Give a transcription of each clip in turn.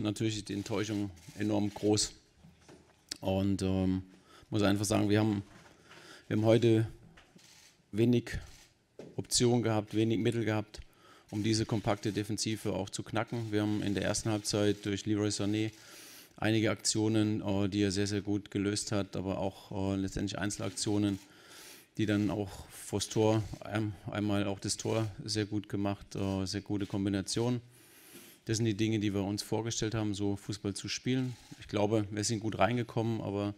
natürlich die Enttäuschung enorm groß. Und ähm, muss einfach sagen, wir haben, wir haben heute wenig Optionen gehabt, wenig Mittel gehabt, um diese kompakte Defensive auch zu knacken. Wir haben in der ersten Halbzeit durch Leroy Sané einige Aktionen, äh, die er sehr, sehr gut gelöst hat, aber auch äh, letztendlich Einzelaktionen, die dann auch vors Tor, ein, einmal auch das Tor sehr gut gemacht, äh, sehr gute Kombination. Das sind die Dinge, die wir uns vorgestellt haben, so Fußball zu spielen. Ich glaube, wir sind gut reingekommen, aber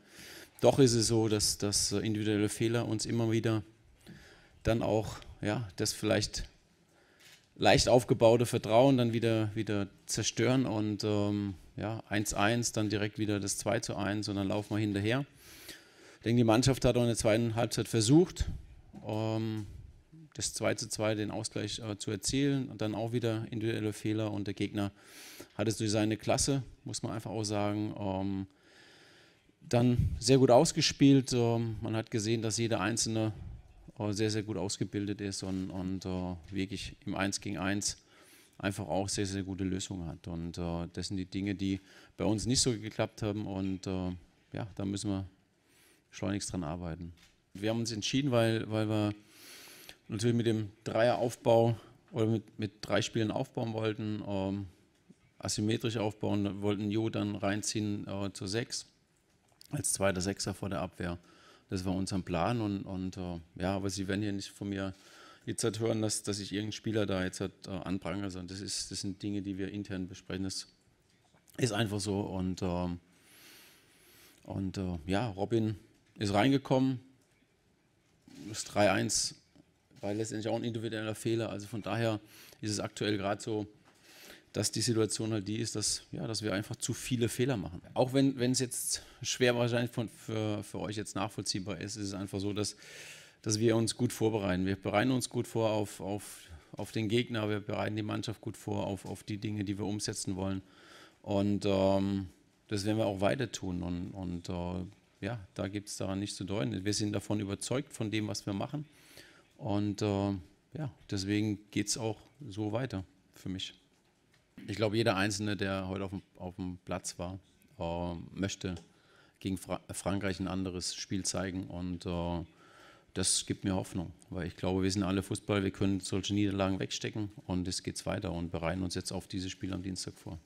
doch ist es so, dass, dass individuelle Fehler uns immer wieder dann auch ja, das vielleicht leicht aufgebaute Vertrauen dann wieder, wieder zerstören und ähm, ja, 1-1, dann direkt wieder das 2 1 und dann laufen wir hinterher. Ich denke, die Mannschaft hat auch in der zweiten Halbzeit versucht. Ähm, das 2 zu 2, den Ausgleich äh, zu erzielen. Und dann auch wieder individuelle Fehler und der Gegner hat es durch seine Klasse, muss man einfach auch sagen, ähm, dann sehr gut ausgespielt. Ähm, man hat gesehen, dass jeder Einzelne äh, sehr, sehr gut ausgebildet ist und, und äh, wirklich im 1 gegen 1 einfach auch sehr, sehr gute Lösungen hat. Und äh, das sind die Dinge, die bei uns nicht so geklappt haben. Und äh, ja, da müssen wir schleunigst dran arbeiten. Wir haben uns entschieden, weil, weil wir natürlich mit dem Dreieraufbau oder mit, mit drei Spielen aufbauen wollten, ähm, asymmetrisch aufbauen, wollten Jo dann reinziehen äh, zur Sechs, als zweiter Sechser vor der Abwehr. Das war unser Plan und, und äh, ja, aber Sie werden hier nicht von mir jetzt halt hören, dass, dass ich irgendeinen Spieler da jetzt halt äh, anprangere, sondern das, ist, das sind Dinge, die wir intern besprechen. Das ist einfach so und, ähm, äh, und ja, Robin ist reingekommen, das 3-1 weil letztendlich auch ein individueller Fehler. Also von daher ist es aktuell gerade so, dass die Situation halt die ist, dass, ja, dass wir einfach zu viele Fehler machen. Auch wenn, es jetzt schwer wahrscheinlich von, für, für euch jetzt nachvollziehbar ist, ist es einfach so, dass, dass wir uns gut vorbereiten. Wir bereiten uns gut vor auf, auf, auf den Gegner, wir bereiten die Mannschaft gut vor auf, auf die Dinge, die wir umsetzen wollen. Und ähm, das werden wir auch weiter tun. Und, und äh, ja, da gibt es daran nichts zu deuten. Wir sind davon überzeugt, von dem, was wir machen. Und äh, ja, deswegen geht es auch so weiter für mich. Ich glaube, jeder Einzelne, der heute auf dem, auf dem Platz war, äh, möchte gegen Fra Frankreich ein anderes Spiel zeigen. Und äh, das gibt mir Hoffnung, weil ich glaube, wir sind alle Fußball, wir können solche Niederlagen wegstecken und es geht weiter und bereiten uns jetzt auf dieses Spiel am Dienstag vor.